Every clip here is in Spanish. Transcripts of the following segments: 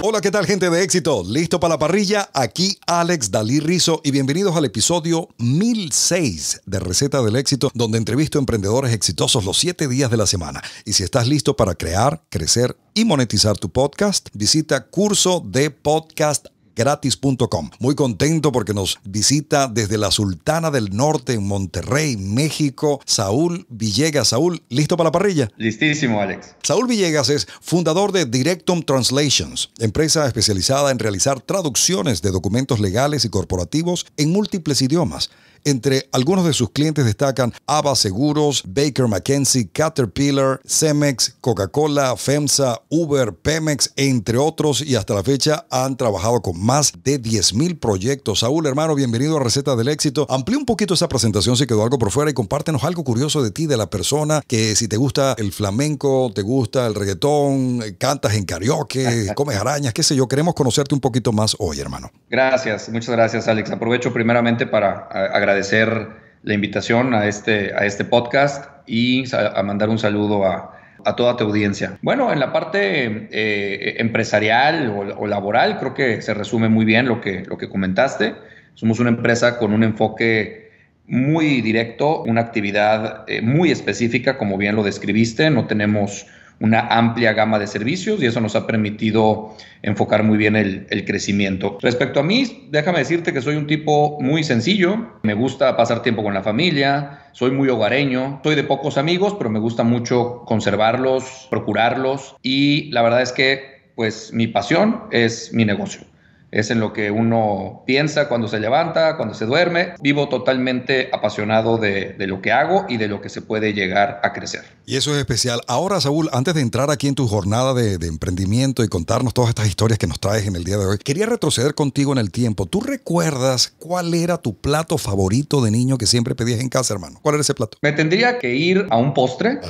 Hola, ¿qué tal gente de éxito? ¿Listo para la parrilla? Aquí Alex Dalí Rizo y bienvenidos al episodio 1006 de Receta del Éxito, donde entrevisto emprendedores exitosos los 7 días de la semana. Y si estás listo para crear, crecer y monetizar tu podcast, visita curso de podcast gratis.com. Muy contento porque nos visita desde la Sultana del Norte en Monterrey, México, Saúl Villegas. Saúl, ¿listo para la parrilla? Listísimo, Alex. Saúl Villegas es fundador de Directum Translations, empresa especializada en realizar traducciones de documentos legales y corporativos en múltiples idiomas entre algunos de sus clientes destacan Ava Seguros, Baker McKenzie, Caterpillar, Cemex, Coca-Cola, FEMSA, Uber, Pemex, entre otros, y hasta la fecha han trabajado con más de 10.000 proyectos. Saúl, hermano, bienvenido a Receta del Éxito. Amplíe un poquito esa presentación si quedó algo por fuera y compártenos algo curioso de ti, de la persona, que si te gusta el flamenco, te gusta el reggaetón, cantas en karaoke, comes arañas, qué sé yo. Queremos conocerte un poquito más hoy, hermano. Gracias, muchas gracias, Alex. Aprovecho primeramente para agradecer agradecer la invitación a este, a este podcast y a, mandar un saludo a, toda tu audiencia. Bueno, en la parte eh, empresarial o, laboral creo que se resume muy bien lo que, lo que comentaste. Somos una empresa con un enfoque muy directo, una actividad eh, muy específica, como bien lo describiste. No tenemos una amplia gama de servicios y eso nos ha permitido enfocar muy bien el, crecimiento. Respecto a mí, déjame decirte que soy un tipo muy sencillo, me gusta pasar tiempo con la familia, soy muy hogareño, soy de pocos amigos, pero me gusta mucho conservarlos, procurarlos y la verdad es que pues mi pasión es mi negocio es en lo que uno piensa cuando se levanta, cuando se duerme. Vivo totalmente apasionado de, lo que hago y de lo que se puede llegar a crecer. Y eso es especial. Ahora, Saúl, antes de entrar aquí en tu jornada de, emprendimiento y contarnos todas estas historias que nos traes en el día de hoy, quería retroceder contigo en el tiempo. ¿Tú recuerdas cuál era tu plato favorito de niño que siempre pedías en casa, hermano? ¿Cuál era ese plato? Me tendría que ir a un postre,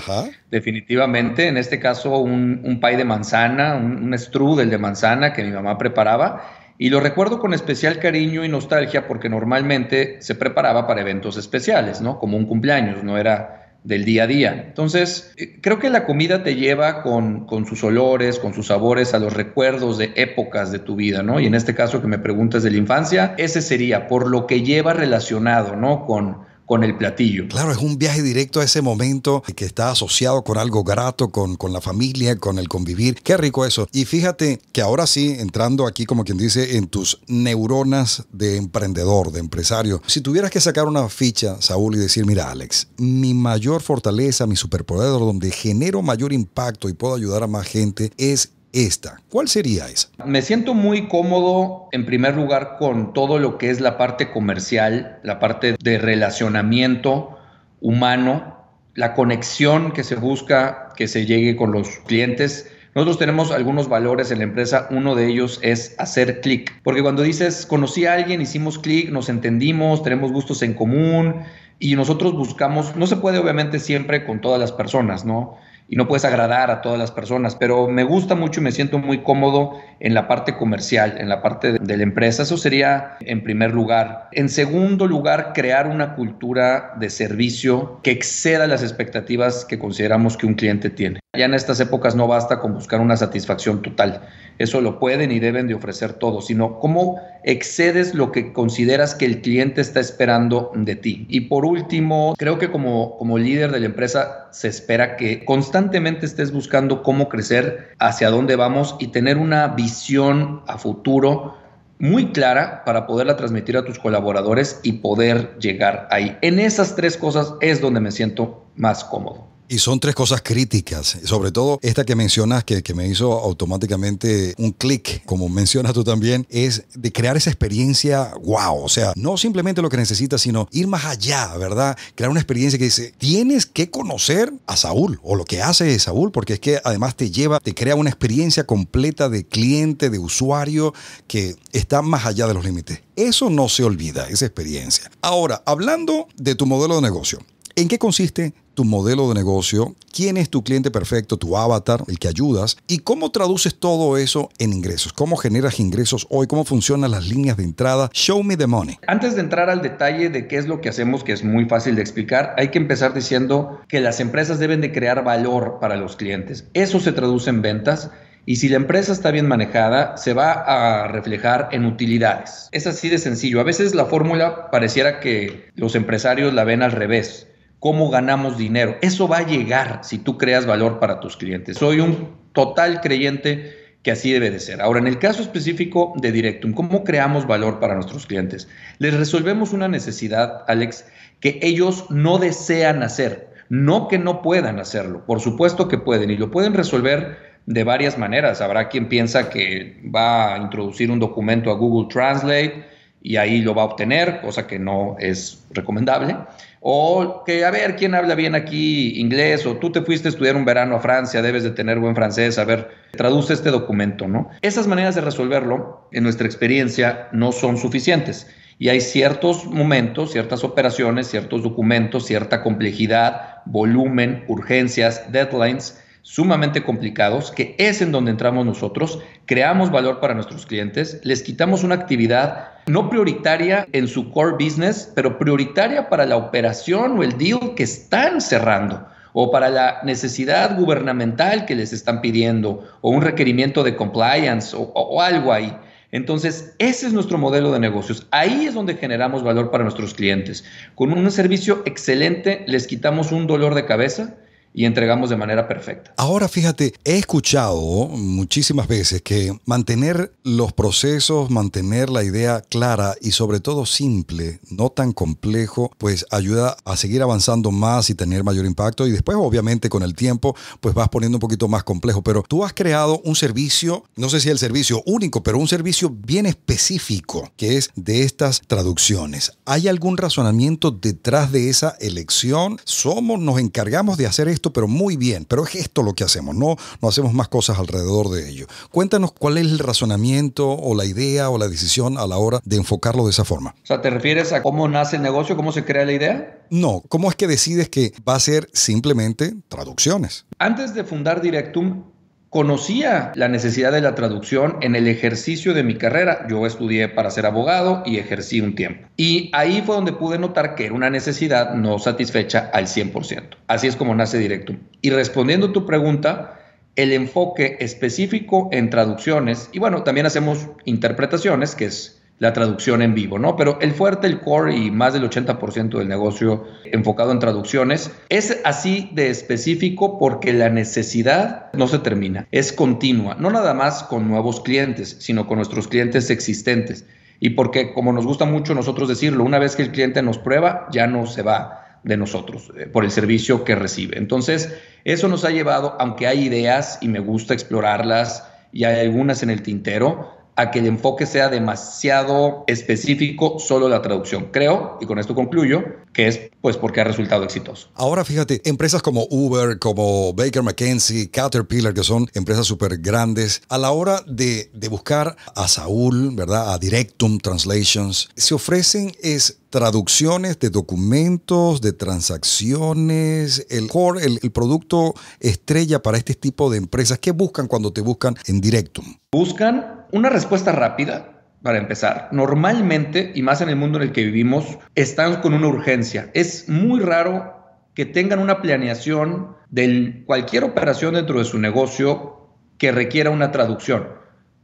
definitivamente. En este caso, un, un pie de manzana, un, un strudel de manzana que mi mamá preparaba y lo recuerdo con especial cariño y nostalgia porque normalmente se preparaba para eventos especiales, ¿no? Como un cumpleaños, no era del día a día. Entonces, eh, creo que la comida te lleva con, sus olores, con sus sabores, a los recuerdos de épocas de tu vida, ¿no? Y en este caso que me preguntas de la infancia, ese sería por lo que lleva relacionado, ¿no? Con con el platillo. Claro, es un viaje directo a ese momento que está asociado con algo grato, con, la familia, con el convivir. Qué rico eso. Y fíjate que ahora sí, entrando aquí como quien dice, en tus neuronas de emprendedor, de empresario, si tuvieras que sacar una ficha, Saúl, y decir, mira, Alex, mi mayor fortaleza, mi superpoder, donde genero mayor impacto y puedo ayudar a más gente, es esta. ¿Cuál sería esa? Me siento muy cómodo en primer lugar con todo lo que es la parte comercial, la parte de relacionamiento humano, la conexión que se busca que se llegue con los clientes. Nosotros tenemos algunos valores en la empresa, uno de ellos es hacer clic, porque cuando dices, conocí a alguien, hicimos clic, nos entendimos, tenemos gustos en común y nosotros buscamos, no se puede obviamente siempre con todas las personas, ¿no? y no puedes agradar a todas las personas, pero me gusta mucho y me siento muy cómodo en la parte comercial, en la parte de, la empresa. Eso sería en primer lugar. En segundo lugar, crear una cultura de servicio que exceda las expectativas que consideramos que un cliente tiene. Ya en estas épocas no basta con buscar una satisfacción total. Eso lo pueden y deben de ofrecer todos, sino cómo excedes lo que consideras que el cliente está esperando de ti. Y por último, creo que como, como líder de la empresa se espera que constantemente constantemente estés buscando cómo crecer, hacia dónde vamos y tener una visión a futuro muy clara para poderla transmitir a tus colaboradores y poder llegar ahí. En esas tres cosas es donde me siento más cómodo. Y son tres cosas críticas, sobre todo esta que mencionas que, me hizo automáticamente un clic, como mencionas tú también, es de crear esa experiencia wow, o sea, no simplemente lo que necesitas, sino ir más allá, ¿verdad? Crear una experiencia que dice, tienes que conocer a Saúl o lo que hace Saúl, porque es que además te lleva, te crea una experiencia completa de cliente, de usuario, que está más allá de los límites. Eso no se olvida, esa experiencia. Ahora, hablando de tu modelo de negocio, ¿En qué consiste tu modelo de negocio, quién es tu cliente perfecto, tu avatar, el que ayudas, y cómo traduces todo eso en ingresos, cómo generas ingresos hoy, cómo funcionan las líneas de entrada. Show me the money. Antes de entrar al detalle de qué es lo que hacemos, que es muy fácil de explicar, hay que empezar diciendo que las empresas deben de crear valor para los clientes. Eso se traduce en ventas. Y si la empresa está bien manejada, se va a reflejar en utilidades. Es así de sencillo. A veces la fórmula pareciera que los empresarios la ven al revés cómo ganamos dinero. Eso va a llegar si tú creas valor para tus clientes. Soy un total creyente que así debe de ser. Ahora, en el caso específico de Directum, ¿cómo creamos valor para nuestros clientes? Les resolvemos una necesidad, Alex, que ellos no desean hacer, no que no puedan hacerlo, por supuesto que pueden y lo pueden resolver de varias maneras. Habrá quien piensa que va a introducir un documento a Google Translate y ahí lo va a obtener, cosa que no es recomendable. O que a ver quién habla bien aquí inglés, o tú te fuiste a estudiar un verano a Francia, debes de tener buen francés, a ver, traduce este documento, ¿no? Esas maneras de resolverlo, en nuestra experiencia, no son suficientes. Y hay ciertos momentos, ciertas operaciones, ciertos documentos, cierta complejidad, volumen, urgencias, deadlines, sumamente complicados, que es en donde entramos nosotros, creamos valor para nuestros clientes, les quitamos una actividad no prioritaria en su core business, pero prioritaria para la operación o el deal que están cerrando o para la necesidad gubernamental que les están pidiendo o un requerimiento de compliance o, algo ahí. Entonces, ese es nuestro modelo de negocios. Ahí es donde generamos valor para nuestros clientes. Con un servicio excelente les quitamos un dolor de cabeza, y entregamos de manera perfecta. Ahora fíjate, he escuchado muchísimas veces que mantener los procesos, mantener la idea clara y sobre todo simple, no tan complejo, pues ayuda a seguir avanzando más y tener mayor impacto y después obviamente con el tiempo pues vas poniendo un poquito más complejo, pero tú has creado un servicio, no sé si el servicio único, pero un servicio bien específico que es de estas traducciones. ¿Hay algún razonamiento detrás de esa elección? ¿Somos, nos encargamos de hacer esto? esto, pero muy bien, pero es esto lo que hacemos, no, no hacemos más cosas alrededor de ello. Cuéntanos cuál es el razonamiento o la idea o la decisión a la hora de enfocarlo de esa forma. O sea, ¿te refieres a cómo nace el negocio, cómo se crea la idea? No, ¿cómo es que decides que va a ser simplemente traducciones? Antes de fundar Directum, Conocía la necesidad de la traducción en el ejercicio de mi carrera. Yo estudié para ser abogado y ejercí un tiempo. Y ahí fue donde pude notar que era una necesidad no satisfecha al 100%. Así es como nace directo Y respondiendo a tu pregunta, el enfoque específico en traducciones, y bueno, también hacemos interpretaciones, que es la traducción en vivo, ¿no? Pero el fuerte, el core y más del 80% del negocio enfocado en traducciones es así de específico porque la necesidad no se termina, es continua, no nada más con nuevos clientes, sino con nuestros clientes existentes. Y porque, como nos gusta mucho nosotros decirlo, una vez que el cliente nos prueba, ya no se va de nosotros eh, por el servicio que recibe. Entonces, eso nos ha llevado, aunque hay ideas y me gusta explorarlas y hay algunas en el tintero, a que el enfoque sea demasiado específico solo la traducción. Creo, y con esto concluyo, que es pues porque ha resultado exitoso. Ahora fíjate, empresas como Uber, como Baker McKenzie, Caterpillar, que son empresas súper grandes, a la hora de, de buscar a Saúl, ¿verdad? A Directum Translations, se ofrecen es traducciones de documentos, de transacciones, el core, el, el, producto estrella para este tipo de empresas. ¿Qué buscan cuando te buscan en Directum? Buscan una respuesta rápida, para empezar. Normalmente, y más en el mundo en el que vivimos, están con una urgencia. Es muy raro que tengan una planeación de cualquier operación dentro de su negocio que requiera una traducción.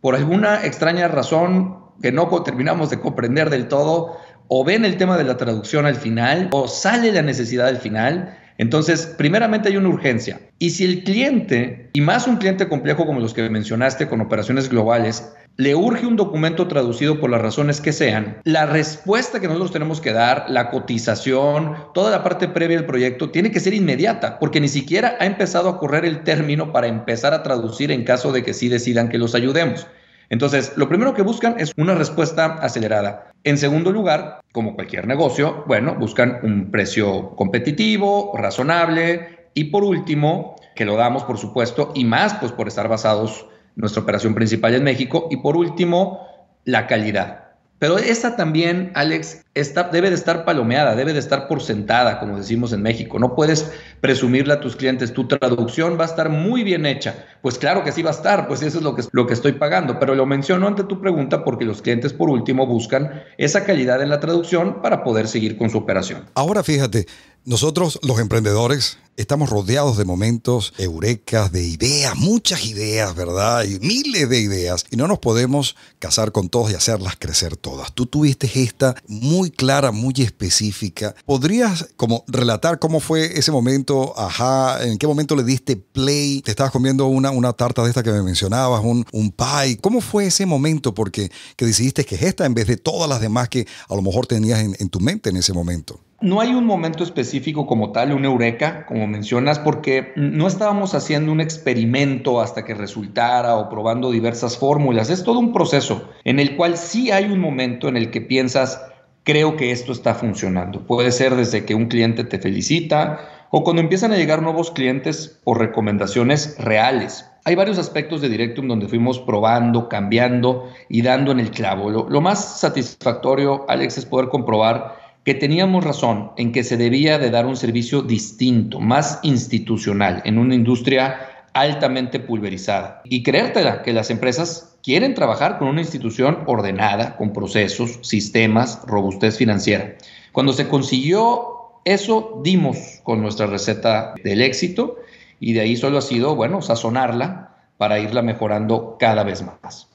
Por alguna extraña razón que no terminamos de comprender del todo, o ven el tema de la traducción al final, o sale la necesidad al final, entonces, primeramente hay una urgencia. Y si el cliente, y más un cliente complejo como los que mencionaste con operaciones globales, le urge un documento traducido por las razones que sean, la respuesta que nosotros tenemos que dar, la cotización, toda la parte previa del proyecto, tiene que ser inmediata, porque ni siquiera ha empezado a correr el término para empezar a traducir en caso de que sí decidan que los ayudemos. Entonces, lo primero que buscan es una respuesta acelerada. En segundo lugar, como cualquier negocio, bueno, buscan un precio competitivo, razonable y por último, que lo damos por supuesto y más pues por estar basados nuestra operación principal en México y por último, la calidad. Pero esa también, Alex, está, debe de estar palomeada, debe de estar por sentada, como decimos en México. No puedes presumirle a tus clientes, tu traducción va a estar muy bien hecha. Pues claro que sí va a estar, pues eso es lo que, lo que estoy pagando. Pero lo menciono ante tu pregunta porque los clientes, por último, buscan esa calidad en la traducción para poder seguir con su operación. Ahora fíjate, nosotros, los emprendedores, estamos rodeados de momentos eurecas, de ideas, muchas ideas, ¿verdad? Y miles de ideas. Y no nos podemos casar con todas y hacerlas crecer todas. Tú tuviste esta muy clara, muy específica. ¿Podrías como relatar cómo fue ese momento? Ajá, ¿en qué momento le diste play? ¿Te estabas comiendo una, tarta de esta que me mencionabas, un, pie? ¿Cómo fue ese momento porque que decidiste que es esta en vez de todas las demás que a lo mejor tenías en tu mente en ese momento? no hay un momento específico como tal, una eureka, como mencionas, porque no estábamos haciendo un experimento hasta que resultara o probando diversas fórmulas. Es todo un proceso en el cual sí hay un momento en el que piensas, creo que esto está funcionando. Puede ser desde que un cliente te felicita o cuando empiezan a llegar nuevos clientes o recomendaciones reales. Hay varios aspectos de Directum donde fuimos probando, cambiando y dando en el clavo. Lo, lo más satisfactorio, Alex, es poder comprobar que teníamos razón en que se debía de dar un servicio distinto, más institucional, en una industria altamente pulverizada. Y creértela, que las empresas quieren trabajar con una institución ordenada, con procesos, sistemas, robustez financiera. Cuando se consiguió eso, dimos con nuestra receta del éxito y de ahí solo ha sido, bueno, sazonarla para irla mejorando cada vez más.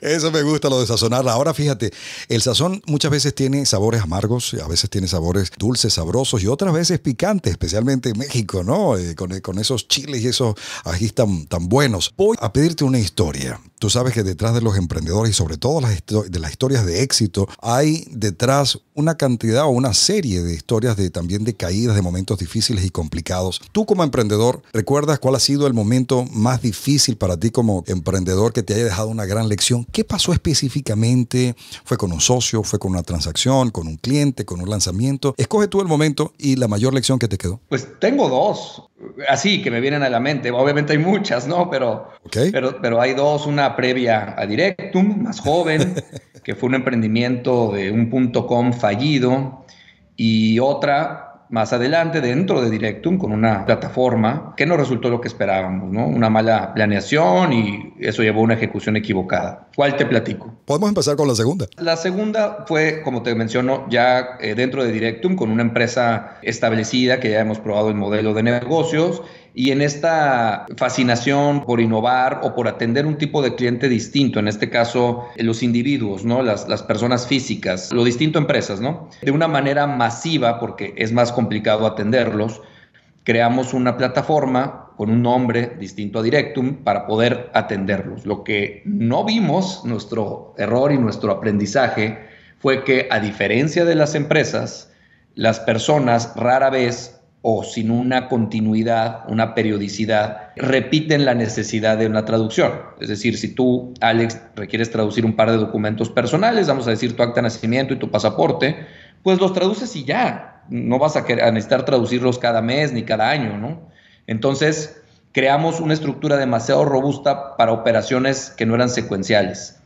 Eso me gusta, lo de sazonarla. Ahora fíjate, el sazón muchas veces tiene sabores amargos, a veces tiene sabores dulces, sabrosos y otras veces picantes, especialmente en México, ¿no? Eh, con, esos chiles y esos ají tan, tan buenos. Voy a pedirte una historia Tú sabes que detrás de los emprendedores y sobre todo de las historias de éxito hay detrás una cantidad o una serie de historias de también de caídas, de momentos difíciles y complicados. Tú como emprendedor, ¿recuerdas cuál ha sido el momento más difícil para ti como emprendedor que te haya dejado una gran lección? ¿Qué pasó específicamente? ¿Fue con un socio? ¿Fue con una transacción? ¿Con un cliente? ¿Con un lanzamiento? Escoge tú el momento y la mayor lección que te quedó. Pues tengo dos así que me vienen a la mente. Obviamente hay muchas, ¿no? Pero, pero, pero hay dos, una previa a Directum, más joven, que fue un emprendimiento de un punto com fallido, y otra más adelante dentro de Directum con una plataforma que no resultó lo que esperábamos, ¿no? Una mala planeación y eso llevó a una ejecución equivocada. ¿Cuál te platico? Podemos empezar con la segunda. La segunda fue, como te menciono, ya eh, dentro de Directum con una empresa establecida que ya hemos probado el modelo de negocios y en esta fascinación por innovar o por atender un tipo de cliente distinto, en este caso los individuos, ¿no? Las, personas físicas, lo distinto a empresas, ¿no? De una manera masiva, porque es más complicado atenderlos, creamos una plataforma con un nombre distinto a Directum para poder atenderlos. Lo que no vimos, nuestro error y nuestro aprendizaje, fue que a diferencia de las empresas, las personas rara vez o sin una continuidad, una periodicidad, repiten la necesidad de una traducción. Es decir, si tú, Alex, requieres traducir un par de documentos personales, vamos a decir tu acta de nacimiento y tu pasaporte, pues los traduces y ya. No vas a, necesitar traducirlos cada mes ni cada año, ¿no? Entonces, creamos una estructura demasiado robusta para operaciones que no eran secuenciales.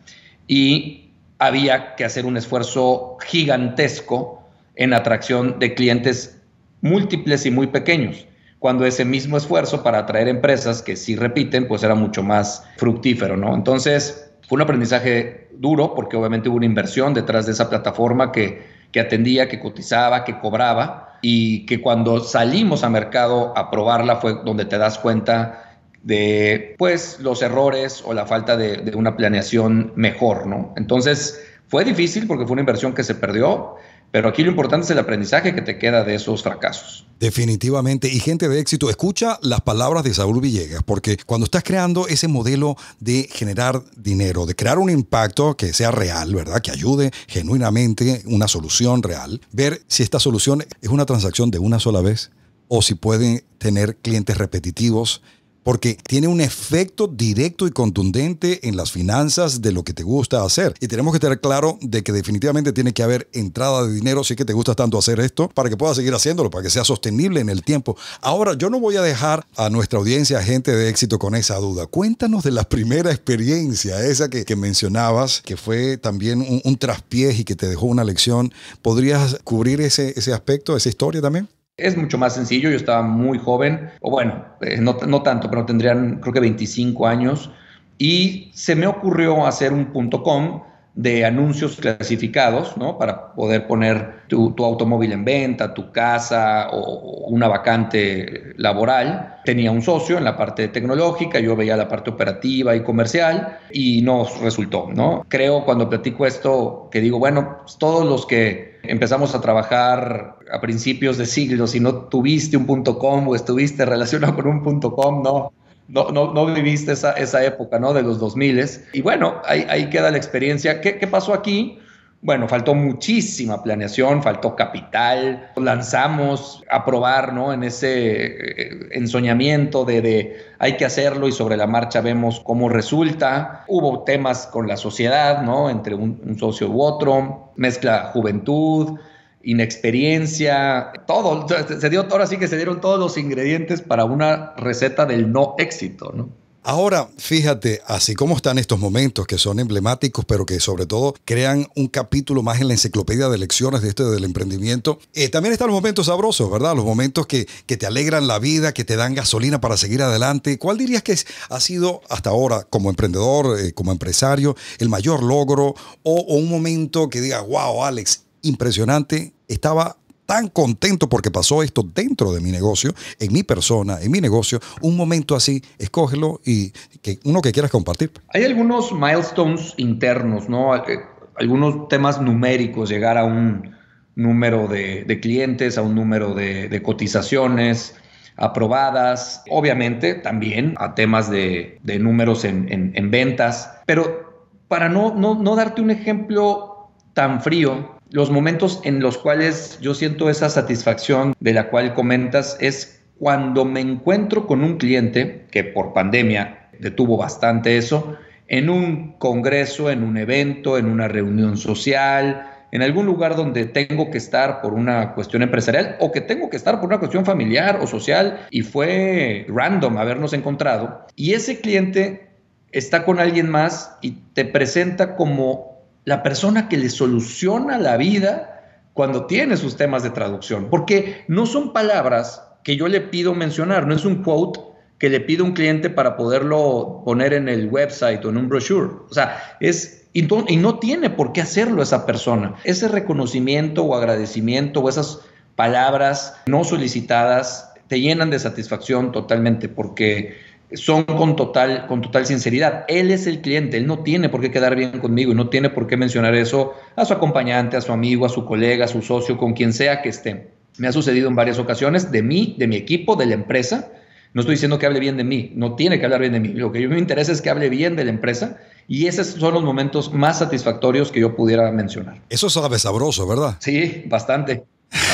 Y había que hacer un esfuerzo gigantesco en atracción de clientes múltiples y muy pequeños, cuando ese mismo esfuerzo para atraer empresas que sí repiten, pues era mucho más fructífero, ¿no? Entonces, fue un aprendizaje duro porque obviamente hubo una inversión detrás de esa plataforma que, atendía, que cotizaba, que cobraba y que cuando salimos a mercado a probarla fue donde te das cuenta de pues los errores o la falta de, de una planeación mejor, ¿no? Entonces, fue difícil porque fue una inversión que se perdió, pero aquí lo importante es el aprendizaje que te queda de esos fracasos. Definitivamente. Y gente de éxito, escucha las palabras de Saúl Villegas, porque cuando estás creando ese modelo de generar dinero, de crear un impacto que sea real, ¿verdad? Que ayude genuinamente una solución real, ver si esta solución es una transacción de una sola vez o si pueden tener clientes repetitivos porque tiene un efecto directo y contundente en las finanzas de lo que te gusta hacer. Y tenemos que tener claro de que definitivamente tiene que haber entrada de dinero si que te gusta tanto hacer esto, para que puedas seguir haciéndolo, para que sea sostenible en el tiempo. Ahora, yo no voy a dejar a nuestra audiencia, gente de éxito, con esa duda. Cuéntanos de la primera experiencia, esa que, mencionabas, que fue también un, un traspiés y que te dejó una lección. ¿Podrías cubrir ese, ese aspecto, esa historia también? Es mucho más sencillo, yo estaba muy joven, o bueno, eh, no, tanto, pero tendrían creo que 25 años, y se me ocurrió hacer un punto .com de anuncios clasificados, ¿no? Para poder poner tu, automóvil en venta, tu casa o una vacante laboral. Tenía un socio en la parte tecnológica, yo veía la parte operativa y comercial y nos resultó, ¿no? Creo cuando platico esto que digo, bueno, pues todos los que empezamos a trabajar a principios de siglo, si no tuviste un .com o estuviste relacionado con un .com, no. No, no, no viviste esa, esa época, ¿no? De los 2000. Y bueno, ahí, ahí queda la experiencia. ¿Qué, ¿Qué pasó aquí? Bueno, faltó muchísima planeación, faltó capital, lanzamos a probar, ¿no? En ese eh, ensoñamiento de, hay que hacerlo y sobre la marcha vemos cómo resulta. Hubo temas con la sociedad, ¿no? Entre un, un socio u otro, mezcla juventud, inexperiencia, todo. Se dio, ahora sí que se dieron todos los ingredientes para una receta del no éxito, ¿no? Ahora, fíjate, así como están estos momentos que son emblemáticos, pero que sobre todo crean un capítulo más en la enciclopedia de lecciones de este del emprendimiento, eh, también están los momentos sabrosos, ¿verdad? Los momentos que, que te alegran la vida, que te dan gasolina para seguir adelante. ¿Cuál dirías que ha sido hasta ahora como emprendedor, eh, como empresario, el mayor logro o, o un momento que diga, wow, Alex, impresionante, estaba tan contento porque pasó esto dentro de mi negocio, en mi persona, en mi negocio. Un momento así, escógelo y que uno que quieras compartir. Hay algunos milestones internos, ¿no? Eh, algunos temas numéricos, llegar a un número de, clientes, a un número de, cotizaciones, aprobadas, obviamente también a temas de, números en, ventas, pero para no, no, darte un ejemplo tan frío, los momentos en los cuales yo siento esa satisfacción de la cual comentas es cuando me encuentro con un cliente que por pandemia detuvo bastante eso, en un congreso, en un evento, en una reunión social, en algún lugar donde tengo que estar por una cuestión empresarial o que tengo que estar por una cuestión familiar o social y fue random habernos encontrado y ese cliente está con alguien más y te presenta como la persona que le soluciona la vida cuando tiene sus temas de traducción, porque no son palabras que yo le pido mencionar, no es un quote que le pido a un cliente para poderlo poner en el website o en un brochure. O sea, es y no, tiene por qué hacerlo esa persona. Ese reconocimiento o agradecimiento o esas palabras no solicitadas te llenan de satisfacción totalmente porque son con total, con total sinceridad. Él es el cliente, él no tiene por qué quedar bien conmigo y no tiene por qué mencionar eso a su acompañante, a su amigo, a su colega, a su socio, con quien sea que esté. Me ha sucedido en varias ocasiones de mí, de mi equipo, de la empresa. No estoy diciendo que hable bien de mí, no tiene que hablar bien de mí. Lo que yo me interesa es que hable bien de la empresa y esos son los momentos más satisfactorios que yo pudiera mencionar. Eso sabe sabroso, ¿verdad? Sí, bastante.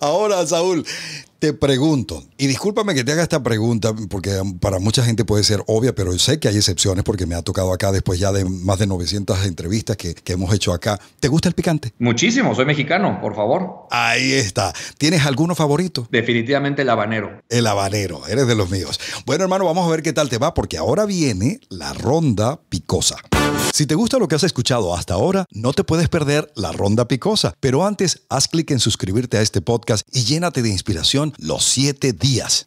Ahora, Saúl, te pregunto, y discúlpame que te haga esta pregunta, porque para mucha gente puede ser obvia, pero sé que hay excepciones porque me ha tocado acá después ya de más de 900 entrevistas que, que hemos hecho acá. ¿Te gusta el picante? Muchísimo, soy mexicano, por favor. Ahí está. ¿Tienes alguno favorito? Definitivamente el habanero. El habanero, eres de los míos. Bueno, hermano, vamos a ver qué tal te va, porque ahora viene la ronda picosa. Si te gusta lo que has escuchado hasta ahora, no te puedes perder la ronda picosa, pero antes haz clic en suscribirte a este podcast y llénate de inspiración los 7 días.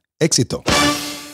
Éxito.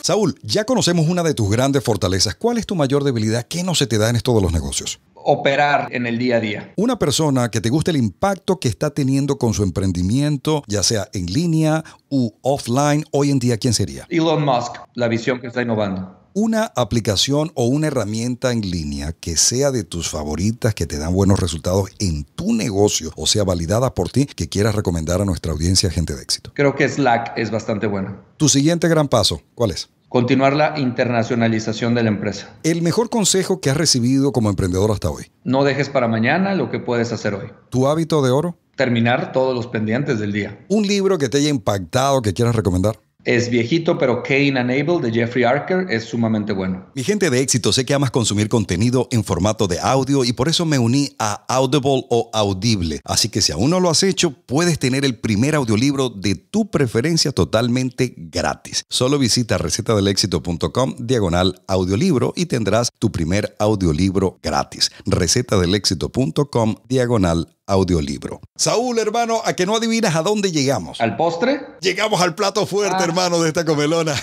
Saúl, ya conocemos una de tus grandes fortalezas. ¿Cuál es tu mayor debilidad? ¿Qué no se te da en estos los negocios? operar en el día a día. Una persona que te guste el impacto que está teniendo con su emprendimiento, ya sea en línea u offline, hoy en día, ¿quién sería? Elon Musk, la visión que está innovando una aplicación o una herramienta en línea que sea de tus favoritas, que te dan buenos resultados en tu negocio, o sea, validada por ti, que quieras recomendar a nuestra audiencia gente de éxito. Creo que Slack es bastante buena. Tu siguiente gran paso, ¿cuál es? Continuar la internacionalización de la empresa. El mejor consejo que has recibido como emprendedor hasta hoy. No dejes para mañana lo que puedes hacer hoy. ¿Tu hábito de oro? Terminar todos los pendientes del día. ¿Un libro que te haya impactado que quieras recomendar? Es viejito, pero Kane and Abel de Jeffrey Archer es sumamente bueno. Mi gente de éxito, sé que amas consumir contenido en formato de audio y por eso me uní a Audible o Audible. Así que si aún no lo has hecho, puedes tener el primer audiolibro de tu preferencia totalmente gratis. Solo visita recetadelexito.com diagonal audiolibro y tendrás tu primer audiolibro gratis. recetadelexito.com diagonal audiolibro. Saúl, hermano, a que no adivinas a dónde llegamos. ¿Al postre? Llegamos al plato fuerte, ah, hermano mano de esta comelona.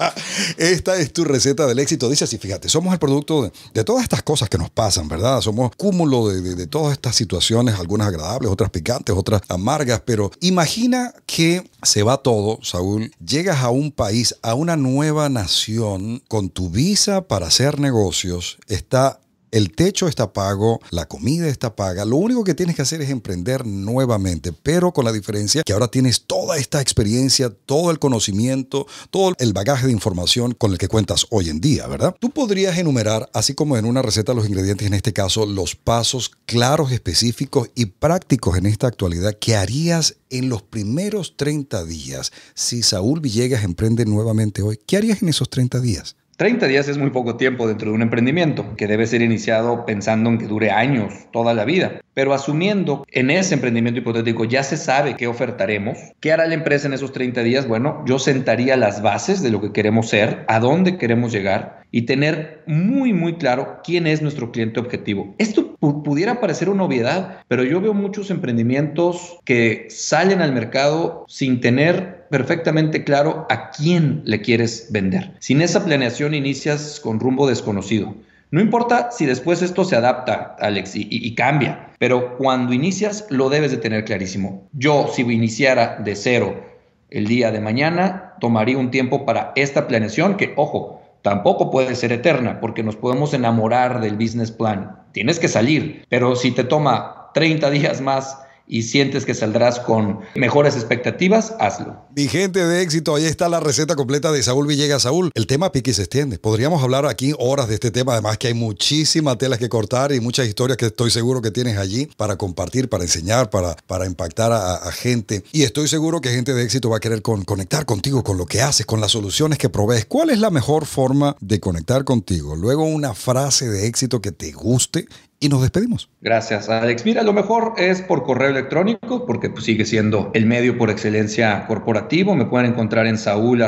esta es tu receta del éxito. Dice así, fíjate, somos el producto de, todas estas cosas que nos pasan, ¿verdad? Somos cúmulo de, de todas estas situaciones, algunas agradables, otras picantes, otras amargas, pero imagina que se va todo, Saúl, llegas a un país, a una nueva nación, con tu visa para hacer negocios, está el techo está pago, la comida está paga. Lo único que tienes que hacer es emprender nuevamente, pero con la diferencia que ahora tienes toda esta experiencia, todo el conocimiento, todo el bagaje de información con el que cuentas hoy en día, ¿verdad? Tú podrías enumerar, así como en una receta, los ingredientes, en este caso, los pasos claros, específicos y prácticos en esta actualidad que harías en los primeros 30 días si Saúl Villegas emprende nuevamente hoy. ¿Qué harías en esos 30 días? 30 días es muy poco tiempo dentro de un emprendimiento que debe ser iniciado pensando en que dure años, toda la vida. Pero asumiendo en ese emprendimiento hipotético ya se sabe qué ofertaremos, qué hará la empresa en esos 30 días, bueno, yo sentaría las bases de lo que queremos ser, a dónde queremos llegar y tener muy, muy claro quién es nuestro cliente objetivo. Esto pudiera parecer una obviedad, pero yo veo muchos emprendimientos que salen al mercado sin tener perfectamente claro a quién le quieres vender. Sin esa planeación inicias con rumbo desconocido. No importa si después esto se adapta, Alex, y, y, cambia, pero cuando inicias lo debes de tener clarísimo. Yo, si iniciara de cero el día de mañana, tomaría un tiempo para esta planeación que, ojo, tampoco puede ser eterna porque nos podemos enamorar del business plan. Tienes que salir, pero si te toma 30 días más y sientes que saldrás con mejores expectativas, hazlo. Mi gente de éxito, ahí está la receta completa de Saúl Villegas. Saúl, el tema pique se extiende. Podríamos hablar aquí horas de este tema, además que hay muchísimas telas que cortar y muchas historias que estoy seguro que tienes allí para compartir, para enseñar, para, para impactar a, gente. Y estoy seguro que gente de éxito va a querer conectar contigo, con lo que haces, con las soluciones que provees. ¿Cuál es la mejor forma de conectar contigo? Luego una frase de éxito que te guste y nos despedimos. Gracias, Alex. Mira, lo mejor es por correo electrónico, porque pues, sigue siendo el medio por excelencia corporativo. Me pueden encontrar en saúl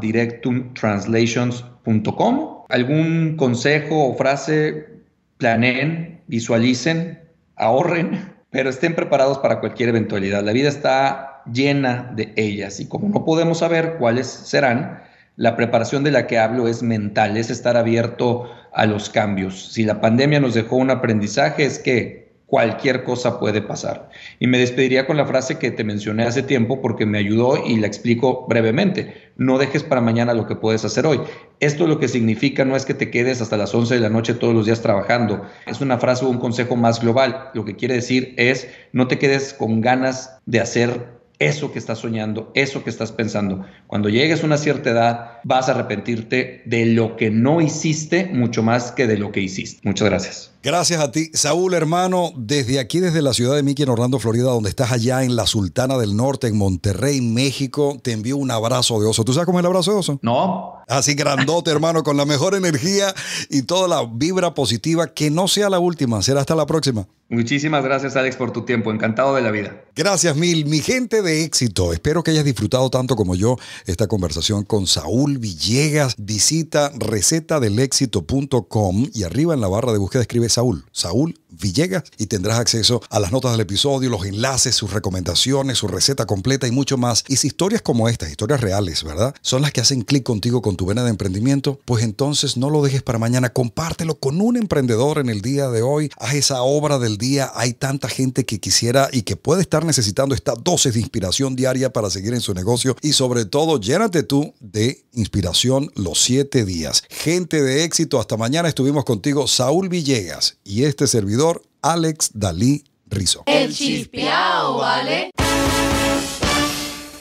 directumtranslations.com. ¿Algún consejo o frase? Planeen, visualicen, ahorren, pero estén preparados para cualquier eventualidad. La vida está llena de ellas y como no podemos saber cuáles serán, la preparación de la que hablo es mental, es estar abierto a los cambios. Si la pandemia nos dejó un aprendizaje es que cualquier cosa puede pasar. Y me despediría con la frase que te mencioné hace tiempo porque me ayudó y la explico brevemente. No dejes para mañana lo que puedes hacer hoy. Esto lo que significa no es que te quedes hasta las 11 de la noche todos los días trabajando. Es una frase o un consejo más global. Lo que quiere decir es no te quedes con ganas de hacer eso que estás soñando, eso que estás pensando. Cuando llegues a una cierta edad, vas a arrepentirte de lo que no hiciste mucho más que de lo que hiciste. Muchas gracias. Gracias a ti, Saúl, hermano. Desde aquí, desde la ciudad de Mickey, en Orlando, Florida, donde estás allá en la Sultana del Norte, en Monterrey, México, te envío un abrazo de oso. ¿Tú sabes cómo es el abrazo de oso? No. Así grandote, hermano, con la mejor energía y toda la vibra positiva. Que no sea la última, será hasta la próxima. Muchísimas gracias, Alex, por tu tiempo. Encantado de la vida. Gracias mil, mi gente de éxito. Espero que hayas disfrutado tanto como yo esta conversación con Saúl Villegas. Visita recetadelexito.com y arriba en la barra de búsqueda escribe Saúl, Saúl Villegas y tendrás acceso a las notas del episodio, los enlaces, sus recomendaciones, su receta completa y mucho más. Y si historias como estas, historias reales, ¿verdad? Son las que hacen clic contigo con tu vena de emprendimiento, pues entonces no lo dejes para mañana, compártelo con un emprendedor en el día de hoy, haz esa obra del día, hay tanta gente que quisiera y que puede estar necesitando esta dosis de inspiración diaria para seguir en su negocio y sobre todo llénate tú de Inspiración los siete días. Gente de éxito, hasta mañana estuvimos contigo Saúl Villegas y este servidor Alex Dalí Rizo. El ¿vale?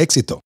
Éxito.